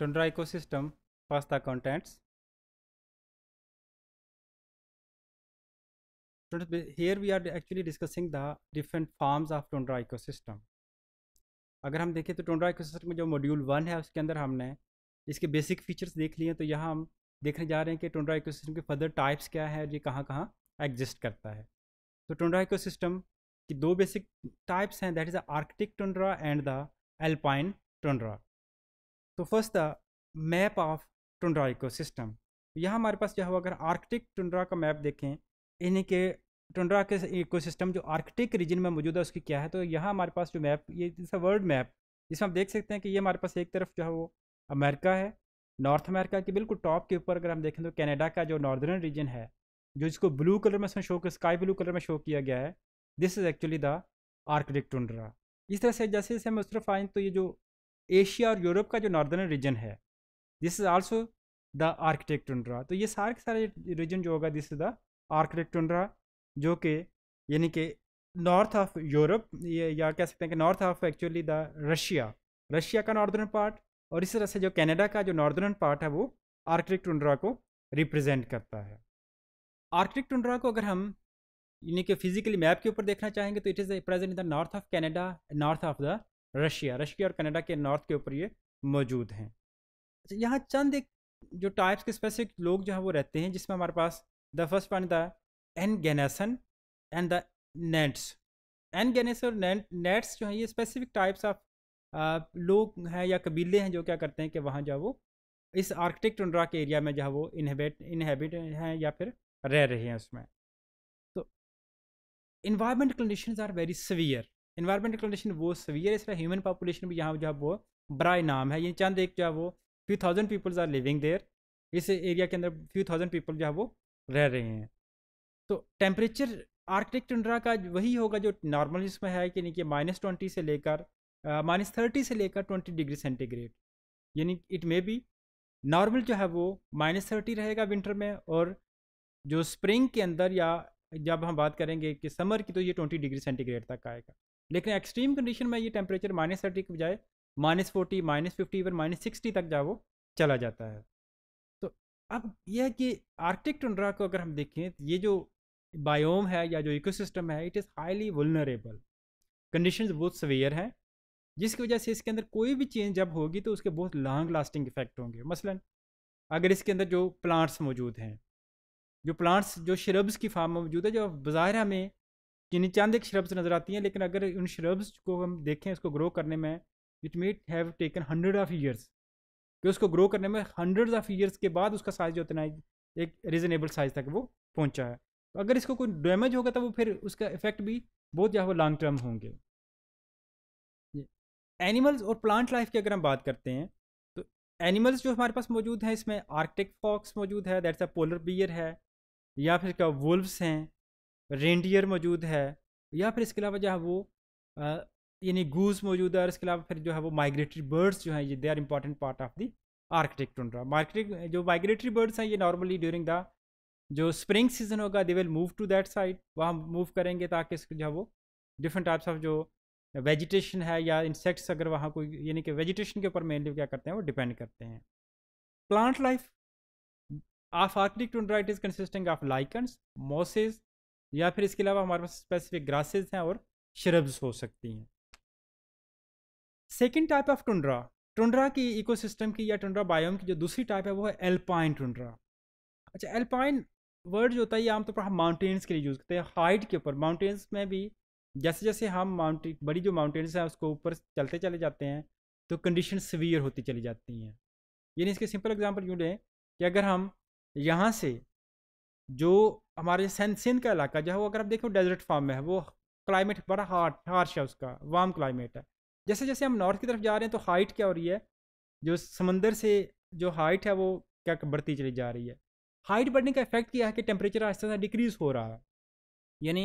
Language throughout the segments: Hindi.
tundra ecosystem first the contents here we are actually discussing the different forms of tundra ecosystem अगर हम देखें तो टोंड्रा इकोसिस्टम में जो मॉड्यूल वन है उसके अंदर हमने इसके बेसिक फीचर्स देख लिए हैं तो यहाँ हम देखने जा रहे हैं कि टोंड्रा इकोसिस्टम के फर्दर टाइप्स क्या है और ये कहाँ कहाँ एग्जिस्ट करता है तो टोंड्रा इकोसिस्टम की दो बेसिक टाइप्स हैं that is the arctic tundra and the alpine tundra तो first the map of tundra ecosystem यहाँ हमारे पास जो है अगर आर्कटिक टुंड्रा का मैप देखें इन्हीं के टुंड्रा के इकोसिस्टम जो आर्कटिक रीजन में मौजूद है उसकी क्या है तो यहाँ हमारे पास जो मैप ये जैसा वर्ल्ड मैप जिसमें आप देख सकते हैं कि ये हमारे पास एक तरफ जो है वो अमेरिका है नॉर्थ अमेरिका के बिल्कुल टॉप के ऊपर अगर हम देखें तो कैनेडा का जो नॉर्दर्न रीजन है जो इसको ब्लू कलर में इसमें शो स्काई ब्लू कलर में शो किया गया है this is actually the arctic tundra इस तरह से जैसे जैसे हम उस तरफ आएँ तो ये जो एशिया और यूरोप का जो नॉर्दर्न रीजन है this is also the arctic tundra तो ये सारे के सारे रीजन जो होगा दिस इज़ द आर्किटेक्टुंड्रा जो कि यानी कि नॉर्थ ऑफ यूरोप या कह सकते हैं कि north of actually the Russia Russia का नॉर्दर्न पार्ट और इस तरह से जो कैनेडा का जो नॉर्दर्न पार्ट है वो आर्कटिक टुंड्रा को रिप्रेजेंट करता है आर्कटिक टुंड्रा को अगर हम यानी कि फिजिकली मैप के ऊपर देखना चाहेंगे तो it is present in the north of Canada north of the Russia Russia और कनाडा के नॉर्थ के ऊपर ये मौजूद हैं अच्छा यहाँ चंद एक जो टाइप्स के स्पेसिफिक लोग जो हैं वो रहते हैं जिसमें हमारे पास the first one the Nganasan and the Nenets Nganasan और नेट्स जो हैं ये स्पेसिफिक टाइप्स ऑफ लोग हैं या कबीले हैं जो क्या करते हैं कि वहाँ जो वो इस आर्कटिक टुंड्रा के एरिया में जो वो इनहेबिट इनहेबिट हैं या फिर रह रहे हैं उसमें तो environment condition are very severe environmental condition वो सवियर है इसलिए ह्यूमन पॉपुलेशन भी यहाँ जो है वो बड़ा नाम है ये चंद एक जो है वो few thousand peoples are living there इस एरिया के अंदर फ्यू थाउजेंड पीपल जो है वो रह रहे हैं तो टेम्परेचर आर्कटिक टंड्रा का वही होगा जो नॉर्मल इसमें है कि नहीं कि माइनस ट्वेंटी से लेकर माइनस थर्टी से लेकर ट्वेंटी डिग्री सेंटीग्रेड यानी इट मे बी नॉर्मल जो है वो माइनस थर्टी रहेगा विंटर में और जो स्प्रिंग के अंदर या जब हम बात करेंगे कि समर की तो ये ट्वेंटी डिग्री सेंटीग्रेड तक आएगा लेकिन एक्सट्रीम कंडीशन में ये टेम्परेचर माइनस थर्टी के बजाय minus forty minus fifty even minus sixty तक जाओ वो चला जाता है तो अब यह है कि आर्कटिक टुंड्रा को अगर हम देखें ये जो बायोम है या जो इकोसिस्टम है it is highly vulnerable condition बहुत सवेयर हैं जिसकी वजह से इसके अंदर कोई भी चेंज जब होगी तो उसके बहुत लॉन्ग लास्टिंग इफेक्ट होंगे मसलन अगर इसके अंदर जो प्लांट्स मौजूद हैं जो प्लांट्स जो शरब्स की फार्म में मौजूद है जो बाज़ाहिर में चीनी चांद एक श्रब्स नज़र आती हैं लेकिन अगर उन श्रब्स को हम देखें उसको ग्रो करने में it might have taken hundred of years कि उसको ग्रो करने में हंड्रेड ऑफ़ ईयर्स के बाद उसका साइज़ जो है एक रिजनेबल साइज़ तक वो पहुँचा है तो अगर इसको कोई डैमेज होगा तो वो फिर उसका इफेक्ट भी बहुत ज़्यादा लॉन्ग टर्म होंगे एनिमल्स और प्लांट लाइफ की अगर हम बात करते हैं तो एनिमल्स जो हमारे पास मौजूद हैं इसमें आर्कटिक फॉक्स मौजूद है दैट्स अ पोलर बियर है या फिर क्या वुल्व्स हैं रेंडियर मौजूद है या फिर इसके अलावा जो है वो यानी गूज मौजूद है और इसके अलावा फिर जो है वो माइग्रेटरी बर्ड्स जो हैं ये they are important part of the arctic tundra arctic जो माइग्रेटरी बर्ड्स हैं ये नॉर्मली ड्यूरिंग द जो स्प्रिंग सीजन होगा they will move to that side वहाँ मूव करेंगे ताकि जो है वो डिफरेंट टाइप्स ऑफ जो वेजिटेशन है या इंसेक्ट्स अगर वहाँ कोई यानी कि वेजिटेशन के ऊपर मेनली क्या करते हैं वो डिपेंड करते हैं plant life of arctic tundra it is consisting of lichens mosses या फिर इसके अलावा हमारे पास स्पेसिफिक ग्रासेस हैं और श्रब्स हो सकती हैं second type of tundra tundra की इकोसिस्टम की या टुंड्रा बायोम की जो दूसरी टाइप है वो है एल्पाइन टुंड्रा अच्छा एल्पाइन वर्ड जो होता है ये आमतौर पर हम माउंटेन्स के लिए यूज़ करते हैं हाइट के ऊपर माउंटेन्स में भी जैसे जैसे हम माउंटेन बड़ी जो माउंटेन्स हैं उसको ऊपर चलते चले जाते हैं तो कंडीशन सिवियर होती चली जाती हैं यानी इसके सिंपल एग्जाम्पल यूँ लें कि अगर हम यहाँ से जो हमारे सैनसिन का इलाका जो है वो अगर आप देखो डेजर्ट फार्म में है वो क्लाइमेट बड़ा हार्ड हार्श है उसका वार्म क्लाइमेट है जैसे जैसे हम नॉर्थ की तरफ जा रहे हैं तो हाइट क्या हो रही है जो समंदर से जो हाइट है वो क्या बढ़ती चली जा रही है हाइट बढ़ने का इफेक्ट क्या है कि टेम्परेचर आहिस्ता आहिस्ता डिक्रीज़ हो रहा है यानी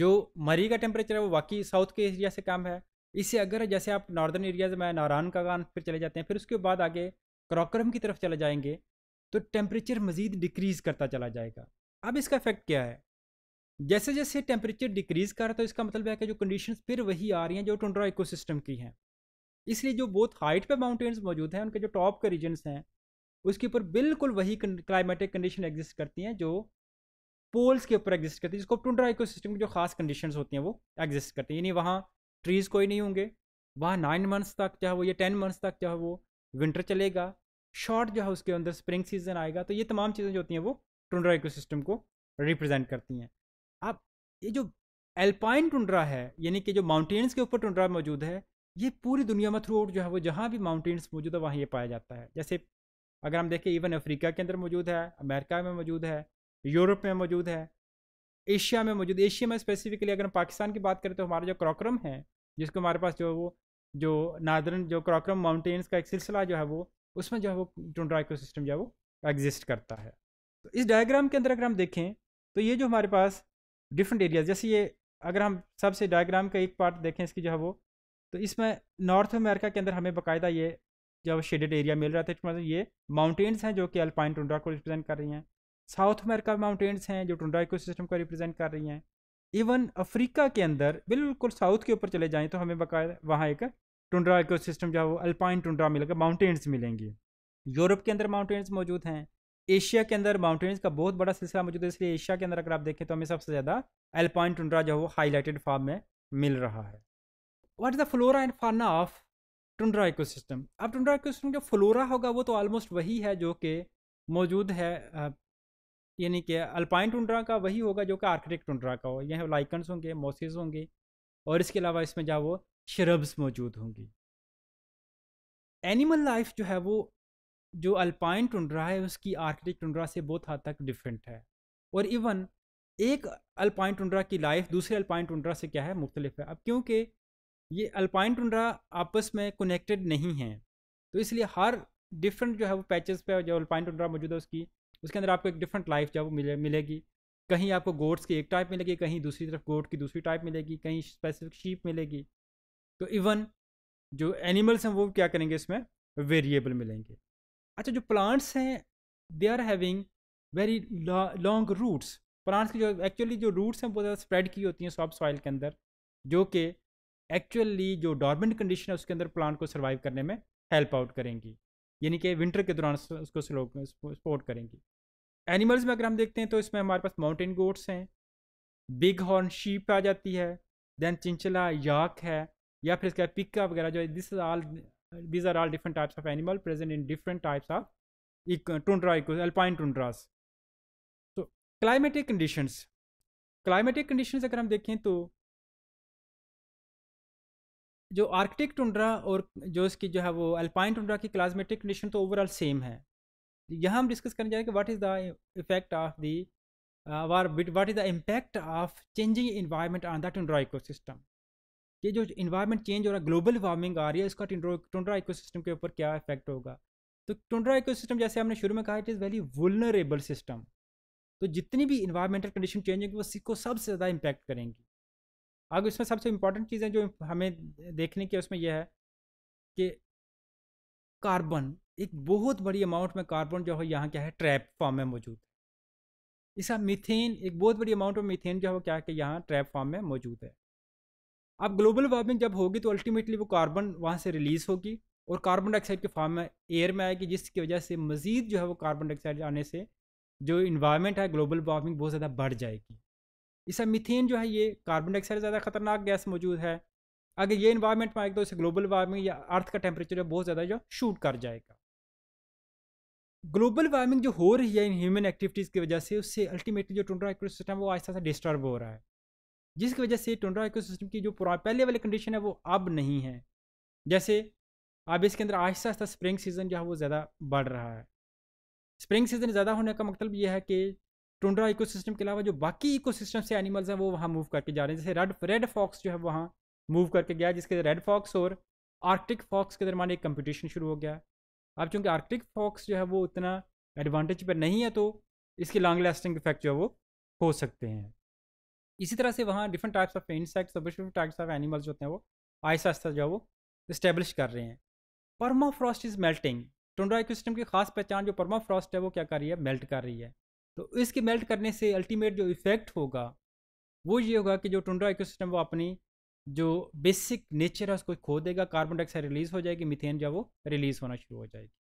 जो मरी का टेम्परेचर है वो वाकई साउथ के एरिया से कम है इससे अगर जैसे आप नॉर्दर्न एरियाज में नारायण कागान फिर चले जाते हैं फिर उसके बाद आगे क्रॉकरम की तरफ चले जाएंगे तो टेम्परेचर मज़ीद डिक्रीज़ करता चला जाएगा अब इसका इफेक्ट क्या है जैसे जैसे टेम्परेचर डिक्रीज़ कर रहा तो इसका मतलब है कि जो कंडीशन फिर वही आ रही हैं जो टुंड्रा इकोसिस्टम की हैं इसलिए जो बहुत हाइट पे माउंटेन्स मौजूद हैं उनके जो टॉप के रीजन्स हैं उसके ऊपर बिल्कुल वही क्लाइमेटिक कंडीशन एग्जिस्ट करती हैं जो पोल्स के ऊपर एग्जिस्ट करती है जिसको टुंड्रा इकोसिस्टम की जो खास कंडीशंस होती हैं वो एग्जिस्ट करती हैं यानी वहाँ ट्रीज़ कोई नहीं होंगे वहाँ नाइन मंथ्स तक चाहे वो या टेन मंथ्स तक चाहे वो विंटर चलेगा शॉर्ट जो है उसके अंदर स्प्रिंग सीजन आएगा तो ये तमाम चीज़ें जो होती हैं वो टुंड्रा इकोसिस्टम को रिप्रेजेंट करती हैं अब ये जो एल्पाइन टुंड्रा है यानी कि जो माउंटेन्स के ऊपर टुंड्रा मौजूद है ये पूरी दुनिया में थ्रू आउट जो है वो जहाँ भी माउंटेन्स मौजूद है वहाँ ये पाया जाता है जैसे अगर हम देखें इवन अफ्रीका के अंदर मौजूद है अमेरिका में मौजूद है यूरोप में मौजूद है एशिया में मौजूद एशिया में स्पेसिफिकली अगर हम पाकिस्तान की बात करें तो हमारा जो क्रॉक्रम है जिसको हमारे पास जो है वो जो नादरन जो क्रॉक्रम माउंटेन्स का एक सिलसिला जो है वो उसमें जो है वो टोंड्रा इको सिस्टम जो है वो एग्जिस्ट करता है तो इस डायग्राम के अंदर अगर हम देखें तो ये जो हमारे पास डिफरेंट एरियाज जैसे ये अगर हम सबसे डायग्राम का एक पार्ट देखें इसकी जो है वो तो इसमें नॉर्थ अमेरिका के अंदर हमें बाकायदा ये जो है शेडेड एरिया मिल रहा था मतलब ये माउंटेन्स हैं जो कि अल्पाइन टुंड्रा को रिप्रेजेंट कर रही हैं साउथ अमेरिका माउंटेन्स हैं जो टुंड्रा इकोसिस्टम को रिप्रेजेंट कर रही हैं इवन अफ्रीका के अंदर बिल्कुल साउथ के ऊपर चले जाएँ तो हमें बाकायदा वहाँ एक टुंड्रा इकोसिस्टम जो है वो अल्पाइन टुंड्रा मिलेगा माउंटेन्स मिलेंगी यूरोप के अंदर माउंटेन्स मौजूद हैं एशिया के अंदर माउंटेन्स का बहुत बड़ा सिलसिला मौजूद है इसलिए एशिया के अंदर अगर आप देखें तो हमें सबसे ज़्यादा अल्पाइन टुंड्रा जो है वो हाईलाइटेड फार्म में मिल रहा है what is the flora and fauna of tundra system अब टुंड्रा इकोसिस्टम जो फ्लोरा होगा वो तो ऑलमोस्ट वही है जो कि मौजूद है यानी कि अल्पाइन टुंड्रा का वही होगा जो कि आर्कटिक टुंड्रा का हो यह लाइकन्स होंगे मोसिस होंगे और इसके अलावा इसमें जो वो शरब्स मौजूद होंगी एनिमल लाइफ जो है वो जो अल्पाइन टुंड्रा है उसकी आर्कटिक टुंड्रा से बहुत हद तक डिफरेंट है और इवन एक अल्पाइन टुंड्रा की लाइफ दूसरे अल्पाइन टुंड्रा से क्या है मुख्तलिफ है अब क्योंकि ये अल्पाइन टुंड्रा आपस में कनेक्टेड नहीं है तो इसलिए हर डिफरेंट जो है वो पैचेस पे जो अल्पाइन टुंड्रा मौजूद है उसकी उसके अंदर आपको एक डिफरेंट लाइफ जो है वो मिले मिलेगी कहीं आपको गोट्स की एक टाइप मिलेगी कहीं दूसरी तरफ गोट की दूसरी टाइप मिलेगी कहीं स्पेसिफिक शीप मिलेगी तो इवन जो एनिमल्स हैं वो क्या करेंगे इसमें वेरिएबल मिलेंगे अच्छा जो प्लांट्स हैं they are having very long roots plants की जो एक्चुअली जो रूट्स हैं बहुत ज़्यादा स्प्रेड की होती हैं सॉफ्ट सॉइल के अंदर जो कि एक्चुअली जो डॉर्मेंट कंडीशन है उसके अंदर प्लांट को सर्वाइव करने में हेल्प आउट करेंगी यानी कि विंटर के दौरान उसको सपोर्ट करेंगी एनिमल्स में अगर हम देखते हैं तो इसमें हमारे पास माउंटेन गोट्स हैं बिग हॉर्न शीप आ जाती है देन चिंचला याक है या फिर इसके बाद पिक्का वगैरह जो this is all these are all different types of animal present in different types of tundra alpine tundras तो क्लाइमेटिक कंडीशंस क्लाइमेटिक कंडीशंस अगर हम देखें तो जो आर्कटिक टुंड्रा और जो इसकी जो है वो अल्पाइन टुंड्रा की क्लाइमेटिक कंडीशन तो ओवरऑल सेम है यहाँ हम डिस्कस करने जाएंगे what is the effect of the what is the impact of changing environment on the tundra ecosystem कि जो इन्वायरमेंट चेंज हो रहा है ग्लोबल वार्मिंग आ रही है इसका टुंड्रा इकोसिस्टम के ऊपर क्या इफेक्ट होगा तो टुंड्रा इकोसिस्टम जैसे हमने शुरू में कहा it is very vulnerable system तो जितनी भी इन्वायरमेंटल कंडीशन चेंज होगी वो को सबसे ज़्यादा इम्पैक्ट करेंगी अब इसमें सबसे इम्पॉर्टेंट चीज़ें जो हमें देखने की उसमें यह है कि कार्बन एक बहुत बड़ी अमाउंट में कार्बन जो है यहाँ क्या है ट्रैप फॉर्म में मौजूद है इसका मीथेन एक बहुत बड़ी अमाउंट में मीथेन जो है क्या है कि यहाँ ट्रैप फॉर्म में मौजूद है अब ग्लोबल वार्मिंग जब होगी तो अल्टीमेटली वो कार्बन वहाँ से रिलीज़ होगी और कार्बन डाइऑक्साइड के फॉर्म में एयर में आएगी जिसकी वजह से मज़ीद जो है वो कार्बन डाइऑक्साइड आने से जो इन्वायरमेंट है ग्लोबल वार्मिंग बहुत ज़्यादा बढ़ जाएगी इसमें मिथेन जो है ये कार्बन डाइऑक्साइड ज़्यादा खतरनाक गैस मौजूद है अगर ये इन्वायरमेंट में आएगा तो इसे ग्लोबल वार्मिंग या अर्थ का टेम्परेचर बहुत ज़्यादा जो शूट कर जाएगा ग्लोबल वार्मिंग जो हो रही है इन ह्यूमन एक्टिविटीज़ की वजह से उससे अल्टीमेटली जो टूटा इकोसिस्टम वो आहिस्ता आहिस्ता डिस्टर्ब हो रहा है जिसकी वजह से टोंड्रा सिस्टम की जो पहले वाली कंडीशन है वो अब नहीं है जैसे अब इसके अंदर आहिस्ता आहिस्ता स्प्रिंग सीज़न जो है वो ज़्यादा बढ़ रहा है स्प्रिंग सीज़न ज़्यादा होने का मतलब यह है कि टुंड्रा सिस्टम के अलावा जो बाकी सिस्टम से एनिमल्स हैं वो वहाँ मूव करके जा रहे हैं जैसे रेड रेड फॉक्स जो है वहाँ मूव करके गया जिसके रेड फॉक्स और आर्कटिक फॉक्स के दरमान एक कंपटीशन शुरू हो गया अब चूँकि आर्कटिक फॉक्स जो है वो उतना एडवांटेज पर नहीं है तो इसके लॉन्ग लास्टिंग इफेक्ट जो है वो हो सकते हैं इसी तरह से वहाँ डिफरेंट टाइप्स ऑफ इंसेक्ट्स और डिफरेंट टाइप्स ऑफ एनिमल्स जो होते हैं वो आहिस्ता आहिस्ता जो है वो इस्टेब्लिश कर रहे हैं permafrost is melting tundra ecosystem की खास पहचान जो परमा फ्रॉस्ट है वो क्या कर रही है मेल्ट कर रही है तो इसके मेल्ट करने से अल्टीमेट जो इफेक्ट होगा वो ये होगा कि जो टोंडो इकोसिस्टम वो अपनी जो बेसिक नेचर है उसको खो देगा कार्बन डाइऑक्साइड रिलीज़ हो जाएगी मिथेन जो वो रिलीज़ होना शुरू हो जाएगी